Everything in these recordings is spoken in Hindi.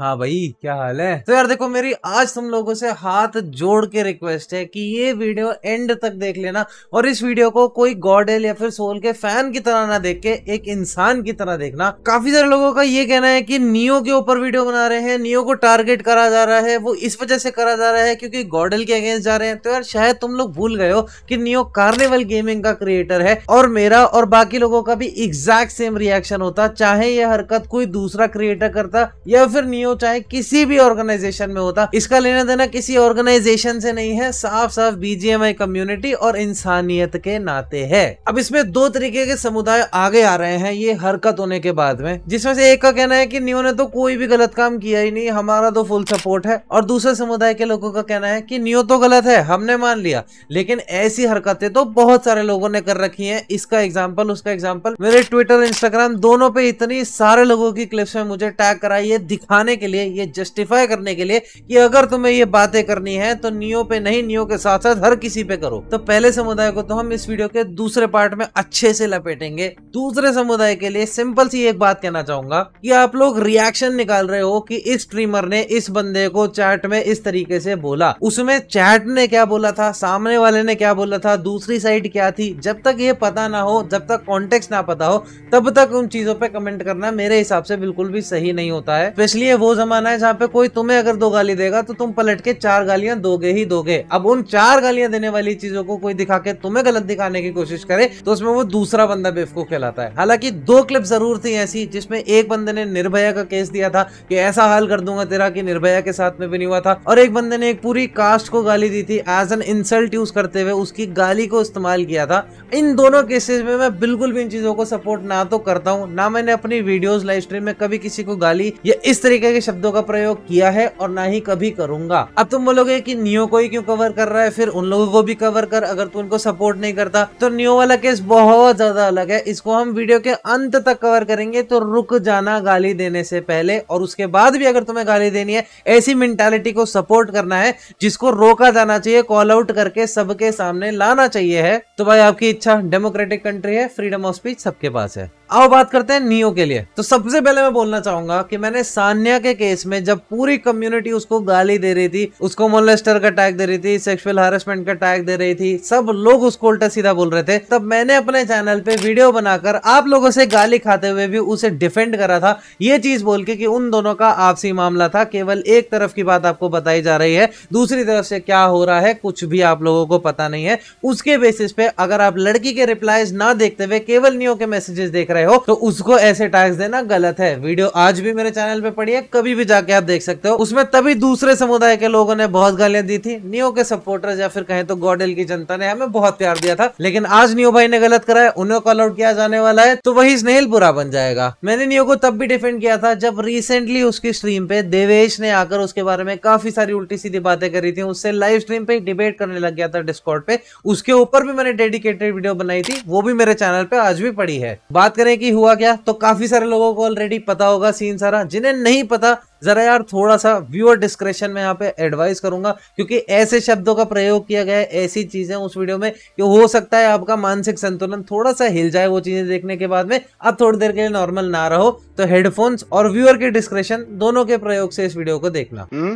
हाँ भाई क्या हाल है तो यार देखो मेरी आज तुम लोगों से हाथ जोड़ के रिक्वेस्ट है कि ये वीडियो एंड तक देख लेना और इस वीडियो को कोई गॉडेल या फिर सोल के फैन की तरह ना देख के एक इंसान की तरह देखना काफी सारे लोगों का ये कहना है कि नियो के ऊपर वीडियो बना रहे हैं नियो को टारगेट करा जा रहा है वो इस वजह से करा जा रहा है क्योंकि गॉडेल के अगेंस्ट जा रहे हैं तो यार शायद तुम लोग भूल गए हो कि नियो कार्निवल गेमिंग का क्रिएटर है और मेरा और बाकी लोगों का भी एग्जैक्ट सेम रिएक्शन होता चाहे ये हरकत कोई दूसरा क्रिएटर करता या फिर नियो आदमी हो चाहे किसी भी ऑर्गेनाइजेशन में होता इसका लेना देना किसी ऑर्गेनाइजेशन से नहीं है साफ साफ बीजीएमआई कम्युनिटी और इंसानियत के नाते है अब इसमें दो तरीके के समुदाय आगे आ रहे हैं ये हरकत होने के बाद में जिसमें से एक का कहना है कि न्यू ने तो कोई भी गलत काम किया ही नहीं हमारा तो फुल सपोर्ट है और दूसरे समुदाय के लोगों का कहना है कि न्यू तो गलत है हमने मान लिया लेकिन ऐसी हरकतें तो बहुत सारे लोगों ने कर रखी है इसका एग्जाम्पल उसका एग्जाम्पल मेरे ट्विटर इंस्टाग्राम दोनों पे इतनी सारे लोगों की क्लिप्स में मुझे टैग कराई है दिखाने करने के लिए ये जस्टिफाई करने के लिए कि अगर तुम्हें ये बातें करनी है तो नियो पे नहीं नियो के साथ साथ हर किसी पे करो तो पहले समुदाय को तो हम इस वीडियो के दूसरे पार्ट में अच्छे से लपेटेंगे दूसरे समुदाय के लिए सिंपल सी एक बात कहना चाहूंगा कि आप लोग रिएक्शन निकाल रहे हो कि इस स्ट्रीमर ने इस बंदे को चैट में इस तरीके से बोला उसमें चैट ने क्या बोला था सामने वाले ने क्या बोला था दूसरी साइड क्या थी जब तक ये पता ना हो जब तक कॉन्टेक्स्ट ना पता हो तब तक उन चीजों पे कमेंट करना मेरे हिसाब से बिल्कुल भी सही नहीं होता है स्पेशली वो जमाना है जहाँ पे कोई तुम्हें अगर दो गाली देगा तो तुम पलट के चार गालियां दोगे ही दोगे अब उन चार गालियां देने वाली चीजों को कोई दिखा के तुम्हें गलत दिखाने की कोशिश करे तो उसमें वो दूसरा बंदा बेवकूफ कहलाता है हालांकि दो क्लिप जरूर थी ऐसी जिसमें एक बंदे ने निर्भया का केस दिया था कि ऐसा हाल कर दूंगा तेरा कि निर्भया के साथ में भी नहीं हुआ था और एक बंदे ने एक पूरी कास्ट को गाली दी थी एज एन इंसल्ट यूज करते हुए उसकी गाली को इस्तेमाल किया था इन दोनों केसेस में मैं बिल्कुल भी इन चीजों को सपोर्ट ना तो करता हूँ ना मैंने अपनी वीडियोज लाइव स्ट्रीम में कभी किसी को गाली या इस तरीके के शब्दों का प्रयोग किया है और ना ही कभी करूंगा अब तुम बोलोगे कि नियो को ही क्यों कवर कर रहा है फिर उन लोगों को भी कवर कर अगर तू उनको सपोर्ट नहीं करता तो नियो वाला केस बहुत ज्यादा अलग है इसको हम वीडियो के अंत तक कवर करेंगे तो रुक जाना गाली देने से पहले और उसके बाद भी अगर तुम्हें गाली देनी है ऐसी मेंटालिटी को सपोर्ट करना है जिसको रोका जाना चाहिए कॉल आउट करके सबके सामने लाना चाहिए है तो भाई आपकी इच्छा डेमोक्रेटिक कंट्री है फ्रीडम ऑफ स्पीच सबके पास है अब बात करते हैं नियो के लिए तो सबसे पहले मैं बोलना चाहूंगा कि मैंने सान्या के केस में जब पूरी कम्युनिटी उसको गाली दे रही थी उसको मोलेस्टर का टैग दे रही थी सेक्सुअल हरेसमेंट का टैग दे रही थी सब लोग उसको उल्टा सीधा बोल रहे थे तब मैंने अपने चैनल पे वीडियो बनाकर आप लोगों से गाली खाते हुए भी उसे डिफेंड करा था ये चीज बोल के कि उन दोनों का आपसी मामला था केवल एक तरफ की बात आपको बताई जा रही है दूसरी तरफ से क्या हो रहा है कुछ भी आप लोगों को पता नहीं है उसके बेसिस पे अगर आप लड़की के रिप्लाईज ना देखते हुए केवल नियो के मैसेजेस देख रहे हो तो उसको ऐसे टैक्स देना गलत है वीडियो आज भी मेरे चैनल पे पड़ी है कभी भी जाके आप देख सकते हो उसमें तभी दूसरे समुदाय के लोगों ने बहुत गालियां दी थी नियो के सपोर्टर्स या फिर कहें तो गोडेल की जनता ने हमें बहुत प्यार दिया था लेकिन आज नियो भाई ने गलत करा है उन्हें कॉल आउट किया जाने वाला है तो वही स्नेहल बुरा बन जाएगा मैंने नियो को तब भी डिफेंड किया था जब रिसेंटली उसकी स्ट्रीम पे देवेश ने आकर उसके बारे में काफी सारी उल्टी सीधी बातें करी थी उससे लाइव स्ट्रीम पे डिबेट करने लग गया था डिस्कॉर्ड पे उसके ऊपर भी मैंने डेडिकेटेड वीडियो बनाई थी वो भी मेरे चैनल पे आज भी पड़ी है बात करें कि हुआ क्या तो काफी सारे लोगों को ऑलरेडी पता होगा सीन सारा जिन्हें नहीं पता जरा यार थोड़ा सा व्यूअर डिस्क्रिप्शन में यहाँ पे एडवाइस करूंगा क्योंकि ऐसे शब्दों का प्रयोग किया गया है ऐसी चीजें उस वीडियो में कि हो सकता है आपका मानसिक संतुलन थोड़ा सा हिल जाए वो चीजें देखने के बाद में अब थोड़ी देर के लिए नॉर्मल ना रहो तो हेडफोन्स और व्यूअर के डिस्क्रिप्शन दोनों के प्रयोग से इस वीडियो को देखना हम्म?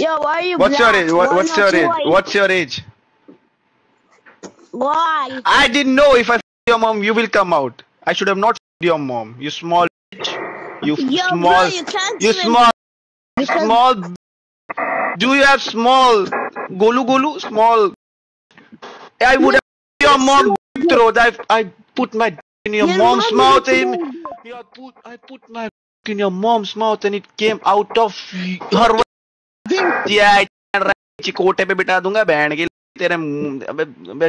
Yeah, why you what's black? your age? What, what's your age? What's your age? Why? I didn't know if I your mom, you will come out. I should have not your mom. You small bitch. You Yo, small. Bro, you, you small. Because... Small. Do you have small? Golu golu small. I would have your mom throat. I I put my in your, your mom's mom mouth and I put I put my in your mom's mouth and it came out of her. Yeah, I कोटे पे बिठा दूंगा बहन के तेरे अबे अबे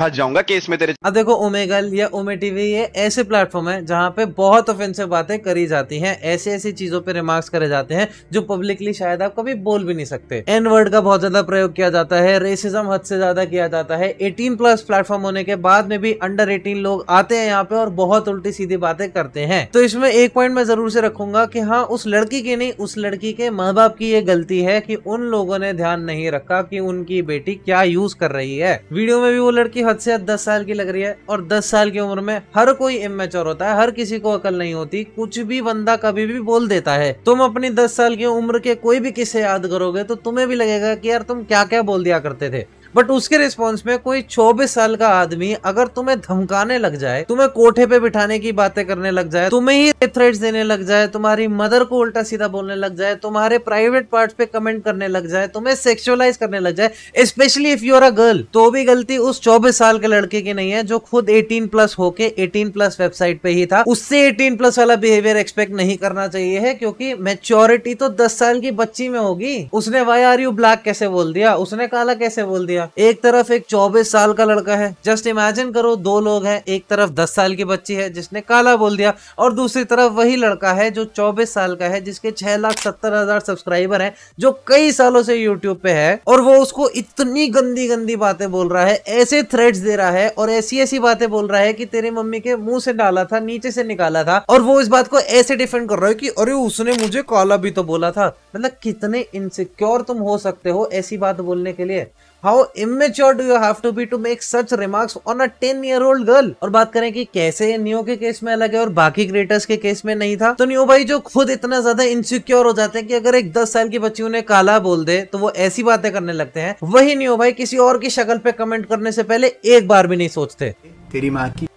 फंस जाऊंगा केस में तेरे अब देखो ओमेगल या ओमे टीवी ये ऐसे प्लेटफॉर्म है जहाँ पे बहुत ऑफेंसिव बातें करी जाती हैं ऐसे ऐसी चीजों पे रिमार्क्स करे जाते हैं जो पब्लिकली शायद आप कभी बोल भी नहीं सकते एन वर्ड का बहुत ज्यादा प्रयोग किया जाता है रेसिज्म हद से ज्यादा किया जाता है एटीन प्लस प्लेटफॉर्म होने के बाद में भी अंडर एटीन लोग आते हैं यहाँ पे और बहुत उल्टी सीधी बातें करते हैं तो इसमें एक पॉइंट मैं जरूर से रखूंगा की हाँ उस लड़की की नहीं उस लड़की के माँ बाप की ये गलती है की उन लोगों ने ध्यान नहीं रखा की उनकी बेटी क्या यूज कर रही है वीडियो में भी वो लड़की की हद से हद दस साल की लग रही है और दस साल की उम्र में हर कोई इमेच्योर होता है हर किसी को अकल नहीं होती कुछ भी बंदा कभी भी बोल देता है तुम अपनी दस साल की उम्र के कोई भी किस्से याद करोगे तो तुम्हें भी लगेगा कि यार तुम क्या क्या बोल दिया करते थे बट उसके रिस्पॉन्स में कोई चौबीस साल का आदमी अगर तुम्हें धमकाने लग जाए तुम्हें कोठे पे बिठाने की बातें करने लग जाए तुम्हें ही थ्रेट्स देने लग जाए तुम्हारी मदर को उल्टा सीधा बोलने लग जाए तुम्हारे प्राइवेट पार्ट पे कमेंट करने लग जाए तुम्हें सेक्सुअलाइज करने लग जाए specially if you are a girl तो भी गलती उस चौबीस साल के लड़के की नहीं है जो खुद एटीन प्लस होके एटीन प्लस वेबसाइट पे ही था उससे एटीन प्लस वाला बिहेवियर एक्सपेक्ट नहीं करना चाहिए है क्योंकि मेच्योरिटी तो दस साल की बच्ची में होगी उसने वाई आर यू ब्लैक कैसे बोल दिया उसने काला कैसे बोल दिया दिया एक तरफ एक चौबीस साल का लड़का है जस्ट इमेजिन करो दो लोग हैं एक तरफ दस साल की बच्ची है जिसने काला बोल दिया और दूसरी तरफ वही लड़का है जो चौबीस साल का है जिसके छह लाख सत्तर हजार सब्सक्राइबर है जो कई सालों से यूट्यूब पे है और वो उसको इतनी गंदी गंदी बातें बोल रहा है ऐसे थ्रेड दे रहा है और ऐसी ऐसी बातें बोल रहा है कि तेरे मम्मी के मुंह से डाला था नीचे से निकाला था और वो इस बात को ऐसे डिफेंड कर रहा है कि अरे उसने मुझे काला भी तो बोला था मतलब कितने इनसिक्योर तुम हो सकते हो ऐसी बात बोलने के लिए how immature do you have to be to make such remarks on a ten year old girl और बात करें कि कैसे न्यू के केस में अलग है और बाकी क्रिएटर्स के केस में नहीं था तो न्यू भाई जो खुद इतना ज्यादा इनसिक्योर हो जाते हैं कि अगर एक दस साल की बच्ची उन्हें काला बोल दे तो वो ऐसी बातें करने लगते हैं वही न्यू भाई किसी और की शक्ल पे कमेंट करने से पहले एक बार भी नहीं सोचते तेरी माँ की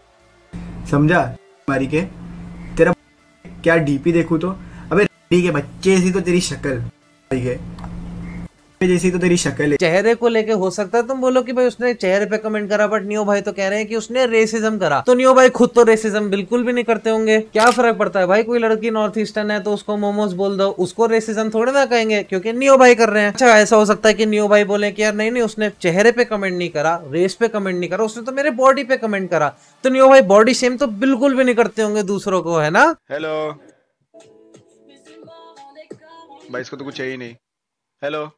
समझा मारी के तेरा क्या डीपी देखू तो अबे के बच्चे सी तो तेरी शक्ल ठीक है पे जैसी तो तेरी शक्ल है चेहरे को लेके हो सकता है तुम बोलो कि भाई उसने चेहरे पे कमेंट करा बट नियो भाई तो कह रहे हैं कि उसने रेसिज्म करा तो नियो भाई खुद तो रेसिज्म बिल्कुल भी नहीं करते होंगे क्या फर्क पड़ता है भाई कोई लड़की नॉर्थ ईस्टर्न है तो उसको मोमोज बोल दो उसको रेसिज्म थोड़े ना कहेंगे क्योंकि नियो भाई कर रहे हैं अच्छा ऐसा हो सकता है कि नियो भाई बोले कि यार नहीं नहीं उसने चेहरे पे कमेंट नहीं करा रेस पे कमेंट नहीं करा उसने तो मेरे बॉडी पे कमेंट करा तो नियो भाई बॉडी सेम तो बिल्कुल भी नहीं करते होंगे दूसरों को है ना हेलो भाई इसको तो कुछ है ही नहीं हेलो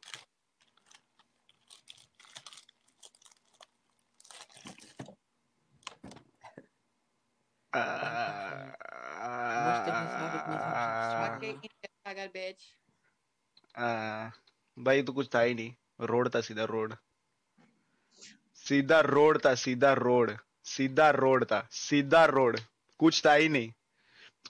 बेच uh, uh, भाई तो कुछ था ही नहीं रोड था सीधा रोड सीधा रोड था सीधा रोड सीधा रोड था सीधा रोड कुछ था ही नहीं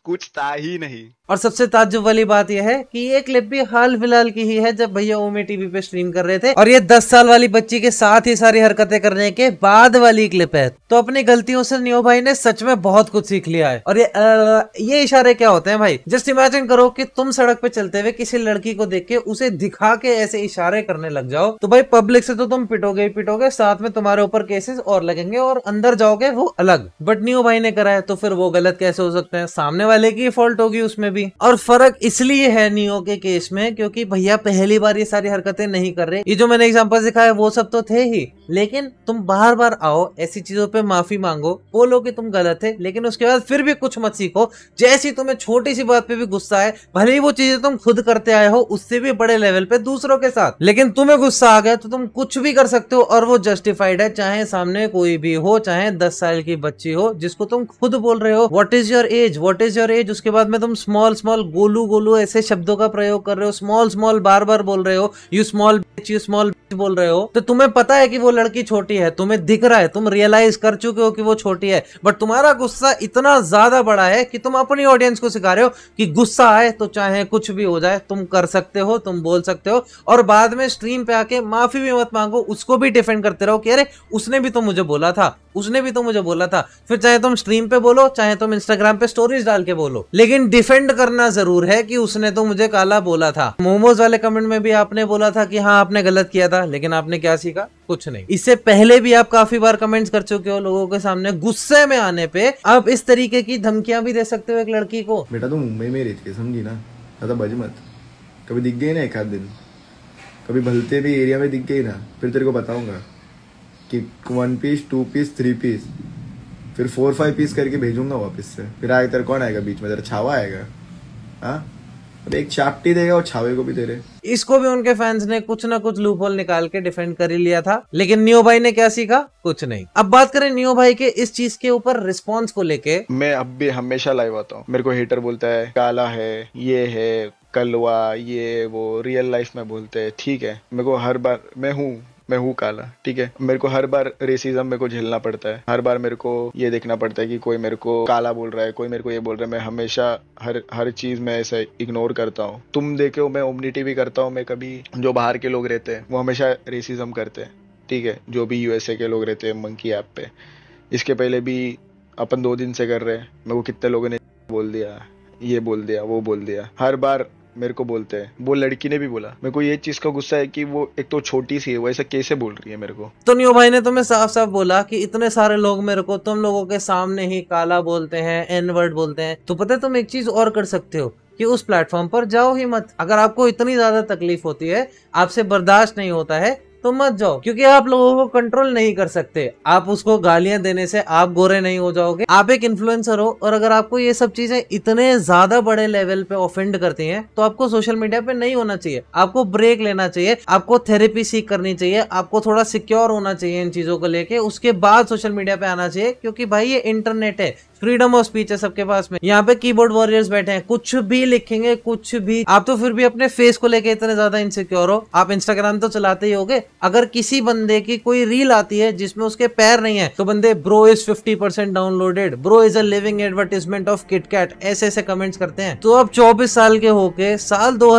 कुछ था ही नहीं और सबसे ताजुब वाली बात यह है कि ये क्लिप भी हाल फिलहाल की ही है जब भैया ओमे टीवी पे स्ट्रीम कर रहे थे और ये 10 साल वाली बच्ची के साथ ही सारी हरकतें करने के बाद वाली क्लिप है तो अपनी गलतियों से नियो भाई ने सच में बहुत कुछ सीख लिया है और ये आ, ये इशारे क्या होते हैं भाई जस्ट इमेजिन करो कि तुम सड़क पे चलते हुए किसी लड़की को देख के उसे दिखा के ऐसे इशारे करने लग जाओ तो भाई पब्लिक से तो तुम पिटोगे ही पिटोगे साथ में तुम्हारे ऊपर केसेस और लगेंगे और अंदर जाओगे वो अलग बट न्यू भाई ने करा है तो फिर वो गलत कैसे हो सकते हैं सामने वाले की फॉल्ट होगी उसमें भी और फर्क इसलिए है नियो के केस में क्योंकि भैया पहली बार ये सारी हरकतें नहीं कर रहे ये जो मैंने एग्जाम्पल दिखाया वो सब तो थे ही लेकिन तुम बार बार आओ ऐसी चीजों पे माफी मांगो बोलो कि तुम गलत है लेकिन उसके बाद फिर भी कुछ मत सीखो जैसी तुम्हें छोटी सी बात पे भी गुस्सा है भले ही वो चीजें तुम खुद करते आए हो उससे भी बड़े लेवल पे दूसरों के साथ लेकिन तुम्हें गुस्सा आ गया तो तुम कुछ भी कर सकते हो और वो जस्टिफाइड है चाहे सामने कोई भी हो चाहे दस साल की बच्ची हो जिसको तुम खुद बोल रहे हो what is your age what is your age उसके बाद में तुम स्मॉल स्मॉल गोलू गोलू ऐसे शब्दों का प्रयोग कर रहे हो स्मॉल स्मॉल बार बार बोल रहे हो यू स्मॉल यू स्मॉल बोल रहे हो तो तुम्हें पता है कि वो लड़की छोटी है तुम्हें दिख रहा है तुम रियलाइज कर चुके हो कि वो छोटी है बट तुम्हारा गुस्सा इतना ज्यादा बड़ा है कि तुम अपनी ऑडियंस को सिखा रहे हो कि गुस्सा आए तो चाहे कुछ भी हो जाए तुम कर सकते हो तुम बोल सकते हो और बाद में स्ट्रीम पे आके माफी भी मत मांगो उसको भी डिफेंड करते रहो कि अरे उसने भी तो मुझे बोला था उसने भी तो मुझे बोला था फिर चाहे तुम स्ट्रीम पे बोलो चाहे तुम इंस्टाग्राम पे स्टोरीज डाल के बोलो लेकिन डिफेंड करना जरूर है कि उसने तो मुझे काला बोला था मोमोज वाले कमेंट में भी आपने बोला था कि हाँ आपने गलत किया था था लेकिन आपने क्या सीखा कुछ नहीं इससे पहले भी आप काफी बार कमेंट्स कर चुके हो लोगों के सामने गुस्से में आने पे आप इस तरीके की धमकियां भी दे सकते हो एक लड़की को बेटा तू मुंबई में रहते समझी ना ज्यादा बज मत कभी दिख गए ना एक आध दिन कभी भलते भी एरिया में दिख गए ना फिर तेरे को बताऊंगा कि one piece two piece three piece फिर फोर फाइव पीस करके भेजूंगा वापस से फिर आगे तेरे कौन आएगा बीच में तेरा छावा आएगा हाँ और एक चापटी देगा और छावे को भी दे रहे इसको भी उनके फैंस ने कुछ ना कुछ लूप होल निकाल के डिफेंड कर ही लिया था लेकिन न्यू भाई ने क्या सीखा कुछ नहीं अब बात करें न्यू भाई के इस चीज के ऊपर रिस्पॉन्स को लेके मैं अब भी हमेशा लाइव आता हूँ मेरे को हीटर बोलता है काला है ये है कलवा ये वो रियल लाइफ में बोलते हैं ठीक है मेरे को हर बार मैं हूँ मैं हूँ काला ठीक है मेरे को हर बार रेसिज्म मेरे को झेलना पड़ता है हर बार मेरे को ये देखना पड़ता है कि कोई मेरे को काला बोल रहा है कोई मेरे को ये बोल रहा है मैं हमेशा हर हर चीज में ऐसा इग्नोर करता हूँ तुम देखे हो मैं ओमनिटी भी करता हूँ मैं कभी जो बाहर के लोग रहते हैं वो हमेशा रेसिज्म करते हैं ठीक है जो भी यूएसए के लोग रहते हैं मंकी ऐप पे इसके पहले भी अपन दो दिन से कर रहे हैं मेरे को कितने लोगों ने बोल दिया ये बोल दिया वो बोल दिया हर बार मेरे को बोलते हैं वो लड़की ने भी बोला मेरे को ये चीज का गुस्सा है कि वो एक तो छोटी सी है वैसे कैसे बोल रही है मेरे को तो न्यू भाई ने तुम्हें साफ साफ बोला कि इतने सारे लोग मेरे को तुम लोगों के सामने ही काला बोलते हैं एन वर्ड बोलते हैं तो पता है तुम एक चीज और कर सकते हो कि उस प्लेटफॉर्म पर जाओ ही मत अगर आपको इतनी ज्यादा तकलीफ होती है आपसे बर्दाश्त नहीं होता है तो मत जाओ क्योंकि आप लोगों को कंट्रोल नहीं कर सकते आप उसको गालियां देने से आप गोरे नहीं हो जाओगे आप एक इन्फ्लुएंसर हो और अगर आपको ये सब चीजें इतने ज्यादा बड़े लेवल पे ऑफेंड करती हैं तो आपको सोशल मीडिया पे नहीं होना चाहिए आपको ब्रेक लेना चाहिए आपको थेरेपी सीख करनी चाहिए आपको थोड़ा सिक्योर होना चाहिए इन चीजों को लेके उसके बाद सोशल मीडिया पे आना चाहिए क्योंकि भाई ये इंटरनेट है फ्रीडम ऑफ स्पीच है सबके पास में यहाँ पे कीबोर्ड वॉरियर्स बैठे हैं कुछ भी लिखेंगे कुछ भी आप तो फिर भी अपने फेस को लेके इतने ज्यादा इनसिक्योर हो आप इंस्टाग्राम तो चलाते ही होगे अगर किसी बंदे की कोई रील आती है जिसमें उसके पैर नहीं है तो बंदे bro is fifty percent downloaded bro is a living advertisement of KitKat ऐसे ऐसे कमेंट्स करते हैं तो अब चौबीस साल के होके साल दो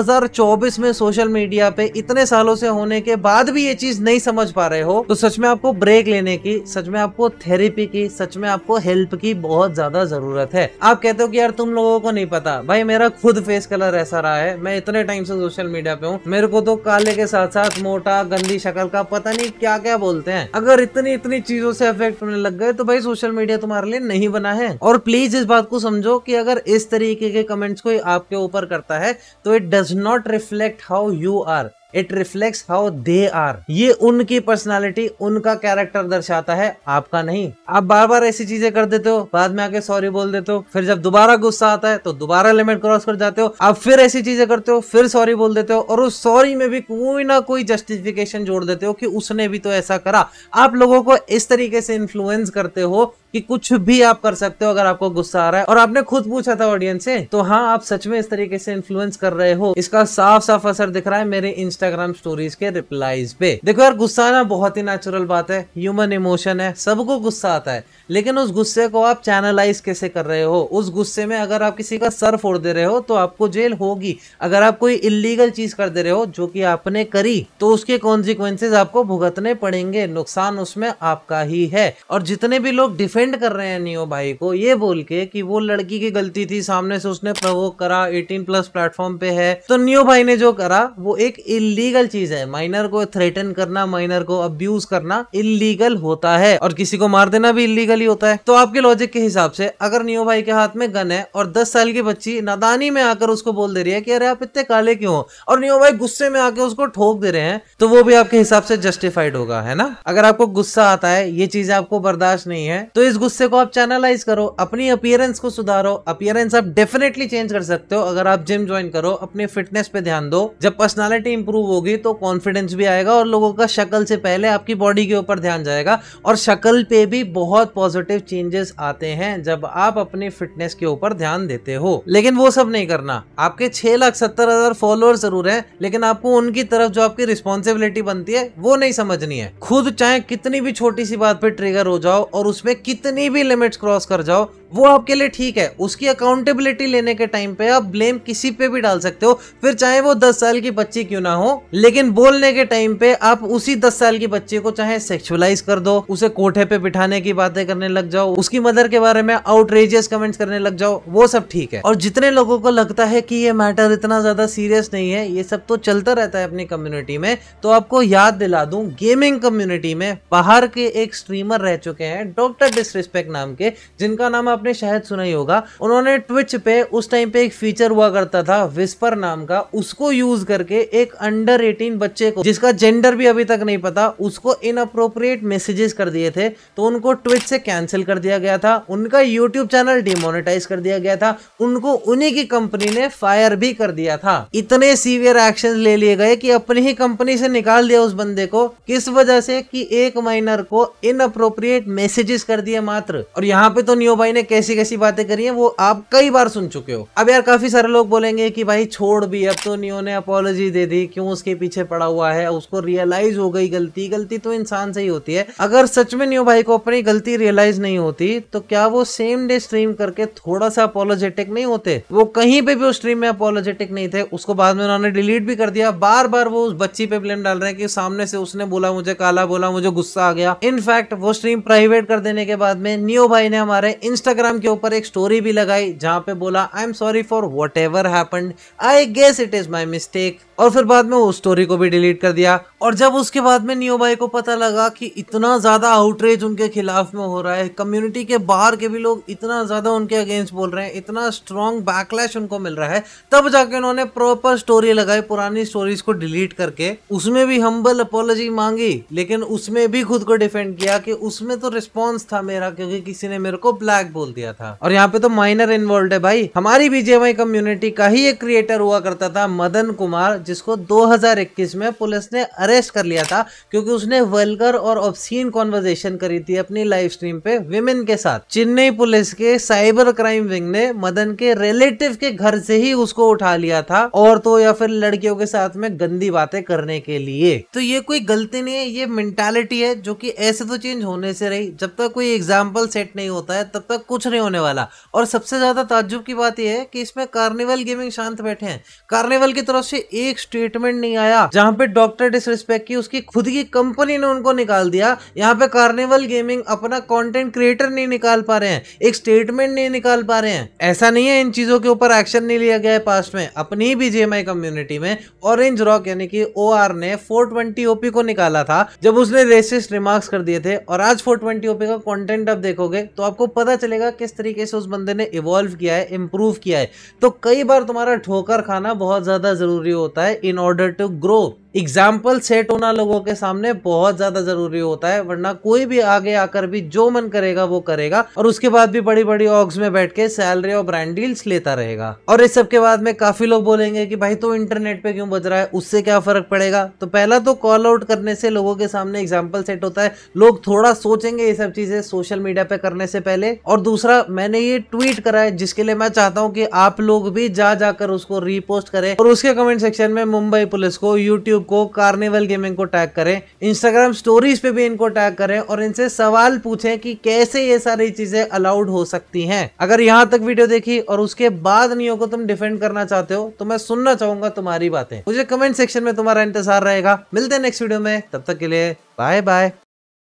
में सोशल मीडिया पे इतने सालों से होने के बाद भी ये चीज नहीं समझ पा रहे हो तो सच में आपको ब्रेक लेने की सच में आपको थेरेपी की सच में आपको हेल्प की बहुत बहुत ज्यादा जरूरत है आप कहते हो कि यार तुम लोगों को नहीं पता भाई मेरा खुद फेस कलर ऐसा रहा है मैं इतने टाइम से सोशल मीडिया पे हूँ मेरे को तो काले के साथ साथ मोटा गंदी शक्ल का पता नहीं क्या क्या बोलते हैं अगर इतनी इतनी चीजों से अफेक्ट होने लग गए तो भाई सोशल मीडिया तुम्हारे लिए नहीं बना है और प्लीज इस बात को समझो कि अगर इस तरीके के कमेंट्स कोई आपके ऊपर करता है तो it does not reflect how you are it reflect how they are ये उनकी पर्सनैलिटी उनका कैरेक्टर दर्शाता है आपका नहीं आप बार बार ऐसी चीजें कर देते हो बाद में आके सॉरी बोल देते हो फिर जब दोबारा गुस्सा आता है तो दोबारा लिमिट क्रॉस कर जाते हो आप फिर ऐसी चीजें करते हो फिर सॉरी बोल देते हो और उस सॉरी में भी कोई ना कोई जस्टिफिकेशन जोड़ देते हो कि उसने भी तो ऐसा करा आप लोगों को इस तरीके से इन्फ्लुएंस करते हो कि कुछ भी आप कर सकते हो अगर आपको गुस्सा आ रहा है और आपने खुद पूछा था ऑडियंस से तो हाँ आप सच में इस तरीके से इन्फ्लुएंस कर रहे हो इसका साफ साफ असर दिख रहा है मेरे इंस्टाग्राम स्टोरीज के रिप्लाईज पे देखो यार गुस्सा आना बहुत ही नेचुरल बात है ह्यूमन इमोशन है सबको गुस्सा आता है लेकिन उस गुस्से को आप चैनलाइज कैसे कर रहे हो उस गुस्से में अगर आप किसी का सर फोड़ दे रहे हो तो आपको जेल होगी अगर आप कोई इलीगल चीज कर दे रहे हो जो कि आपने करी तो उसके कॉन्सिक्वेंसेज आपको भुगतने पड़ेंगे नुकसान उसमें आपका ही है और जितने भी लोग डिफेंड ऑफेंड कर रहे हैं नियो भाई को ये बोल के कि वो लड़की की गलती थी सामने से उसने प्रवोक करा 18 प्लस प्लेटफॉर्म पे है तो नियो भाई ने जो करा वो एक इलीगल चीज है माइनर को थ्रेटन करना माइनर को अब्यूज करना इलीगल होता है और किसी को मार देना भी इलीगल ही होता है तो आपके लॉजिक के हिसाब से अगर नियो भाई के हाथ में गन है और दस साल की बच्ची नादानी में आकर उसको बोल दे रही है कि अरे आप इतने काले क्यों हो और नियो भाई गुस्से में आके उसको ठोक दे रहे हैं तो वो भी आपके हिसाब से जस्टिफाइड होगा है ना अगर आपको गुस्सा आता है ये चीज आपको बर्दाश्त नहीं है तो इस गुस्से को आप चैनलाइज करो अपनी अपियरेंस को सुधारो अपियरेंस आप डेफिनेटली चेंज कर सकते हो अगर आप जिम ज्वाइन करो अपने फिटनेस पे ध्यान दो जब पर्सनालिटी इंप्रूव होगी तो कॉन्फिडेंस भी आएगा और लोगों का शक्ल से पहले आपकी बॉडी के ऊपर ध्यान जाएगा और शक्ल पे भी बहुत पॉजिटिव चेंजेस आते हैं जब आप अपने फिटनेस के ऊपर ध्यान देते हो लेकिन वो सब नहीं करना आपके छह लाख सत्तर हजार फॉलोअर जरूर है लेकिन आपको उनकी तरफ जो आपकी रिस्पॉन्सिबिलिटी बनती है वो नहीं समझनी है खुद चाहे कितनी भी छोटी सी बात पर ट्रिगर हो जाओ और उसमें कितनी भी लिमिट्स क्रॉस कर जाओ वो आपके लिए ठीक है उसकी अकाउंटेबिलिटी लेने के टाइम पे आप ब्लेम किसी पे भी डाल सकते हो फिर चाहे वो दस साल की बच्ची क्यों ना हो लेकिन बोलने के टाइम पे आप उसी दस साल की बच्चे को चाहे सेक्सुअलाइज कर दो उसे कोठे पे बिठाने की बातें करने लग जाओ उसकी मदर के बारे में आउटरेजियस कमेंट्स करने लग जाओ वो सब ठीक है और जितने लोगों को लगता है कि ये मैटर इतना ज्यादा सीरियस नहीं है ये सब तो चलता रहता है अपनी कम्युनिटी में तो आपको याद दिला दू गेमिंग कम्युनिटी में बाहर के एक स्ट्रीमर रह चुके हैं डॉक्टर डिसरिस्पेक्ट नाम के जिनका नाम आप आपने शायद सुना ही होगा उन्होंने ट्विच पे उस टाइम पे एक फीचर हुआ करता था विस्पर नाम का उसको यूज करके एक अंडर एटीन बच्चे को जिसका जेंडर भी अभी तक नहीं पता उसको इन अप्रोप्रिएट मैसेजेस कर दिए थे तो उनको ट्विच से कैंसिल कर दिया गया था उनका यूट्यूब चैनल डिमोनिटाइज कर दिया गया था उनको उन्हीं की कंपनी ने फायर भी कर दिया था इतने सीवियर एक्शन ले लिए गए कि अपनी ही कंपनी से निकाल दिया उस बंदे को किस वजह से कि एक माइनर को इन अप्रोप्रिएट मैसेजेस कर दिए मात्र और यहाँ पे तो नियो भाई ने कैसी कैसी बातें करी है वो आप कई बार सुन चुके हो अब यार काफी सारे लोग बोलेंगे कि भाई छोड़ भी अब तो नियो ने अपोलॉजी दे दी क्यों उसके पीछे पड़ा हुआ है उसको रियलाइज हो गई गलती गलती तो इंसान से ही होती है अगर सच में नियो भाई को अपनी गलती रियलाइज नहीं होती तो क्या वो सेम डे स्ट्रीम करके थोड़ा सा अपोलोजेटिक नहीं होते वो कहीं पे भी उस स्ट्रीम में अपोलोजेटिक नहीं थे उसको बाद में उन्होंने डिलीट भी कर दिया बार बार वो उस बच्ची पे ब्लेम डाल रहे हैं कि सामने से उसने बोला मुझे काला बोला मुझे गुस्सा आ गया इनफैक्ट वो स्ट्रीम प्राइवेट कर देने के बाद में नियो भाई ने हमारे इंस्टाग्राम इंस्टाग्राम के ऊपर एक स्टोरी भी लगाई जहाँ पे बोला I am sorry for whatever happen I guess it is my mistake और फिर बाद में उस स्टोरी को भी डिलीट कर दिया और जब उसके बाद में नियो भाई को पता लगा कि इतना ज़्यादा आउटरेज उनके खिलाफ में हो रहा है कम्युनिटी के बाहर के भी लोग इतना ज़्यादा उनके अगेंस्ट बोल रहे हैं इतना स्ट्रॉन्ग बैकलैश उनको मिल रहा है तब जाके उन्होंने प्रॉपर स्टोरी लगाई पुरानी स्टोरीज को डिलीट करके उसमें भी हम्बल अपोलॉजी मांगी लेकिन उसमें भी खुद को डिफेंड किया कि उसमें तो रिस्पॉन्स था मेरा क्योंकि किसी ने मेरे को ब्लैक बोल दिया था और यहाँ पे तो माइनर इन्वॉल्व है भाई हमारी बीजेवाई कम्युनिटी का ही एक क्रिएटर हुआ करता था मदन कुमार जिसको दो में पुलिस ने अरेस्ट कर लिया था क्योंकि उसने वल्गर और ऑब्सीन कॉन्वर्जेशन करी थी अपनी लाइव स्ट्रीम पे विमेन के साथ चेन्नई पुलिस के साइबर क्राइम विंग ने मदन के रिलेटिव के घर से ही उसको उठा लिया था और तो या फिर लड़कियों के साथ में गंदी बातें करने के लिए तो ये कोई गलती नहीं है ये मेंटालिटी है जो कि ऐसे तो चेंज होने से रही जब तक कोई एग्जाम्पल सेट नहीं होता है तब तक कुछ नहीं होने वाला और सबसे ज्यादा ताजुब की बात यह है कि इसमें कार्निवल गेमिंग शांत बैठे हैं कार्निवल की तरफ से एक स्टेटमेंट नहीं आया जहां पे डॉक्टर डिस रिस्पेक्ट की उसकी खुद की कंपनी ने उनको निकाल दिया यहाँ पे कार्निवल गेमिंग अपना कंटेंट क्रिएटर नहीं निकाल पा रहे हैं एक स्टेटमेंट नहीं निकाल पा रहे हैं ऐसा नहीं है इन चीज़ों के ऊपर एक्शन नहीं लिया गया है पास्ट में अपनी भी जेएमआई कम्युनिटी में ऑरेंज रॉक यानी कि ओ ने फोर ओपी को निकाला था जब उसने रेसिस्ट रिमार्क्स कर दिए थे और आज फोर ओपी का कॉन्टेंट आप देखोगे तो आपको पता चलेगा किस तरीके से उस बंदे ने इवॉल्व किया है इंप्रूव किया है तो कई बार तुम्हारा ठोकर खाना बहुत ज़्यादा ज़रूरी होता है in order to grow example set होना लोगों के सामने बहुत ज़्यादा ज़रूरी होता है वरना कोई भी आगे आकर भी जो मन करेगा वो करेगा और उसके बाद भी बड़ी बड़ी ऑक्स में बैठ के सैलरी और ब्रांड डील्स लेता रहेगा और इस सबके बाद में काफ़ी लोग बोलेंगे कि भाई तो इंटरनेट पे क्यों बज रहा है उससे क्या फ़र्क पड़ेगा तो पहला तो कॉल आउट करने से लोगों के सामने एग्जाम्पल सेट होता है लोग थोड़ा सोचेंगे ये सब चीज़ें सोशल मीडिया पे करने से पहले और दूसरा मैंने ये ट्वीट करा है जिसके लिए मैं चाहता हूँ कि आप लोग भी जा जाकर उसको रीपोस्ट करें और उसके कमेंट सेक्शन में मुंबई पुलिस को यूट्यूब यूट्यूब को कार्निवल गेमिंग को टैग करें इंस्टाग्राम स्टोरीज पे भी इनको टैग करें और इनसे सवाल पूछें कि कैसे ये सारी चीजें अलाउड हो सकती हैं अगर यहाँ तक वीडियो देखी और उसके बाद नियो को तुम डिफेंड करना चाहते हो तो मैं सुनना चाहूंगा तुम्हारी बातें मुझे कमेंट सेक्शन में तुम्हारा इंतजार रहेगा मिलते हैं नेक्स्ट वीडियो में तब तक के लिए बाय बाय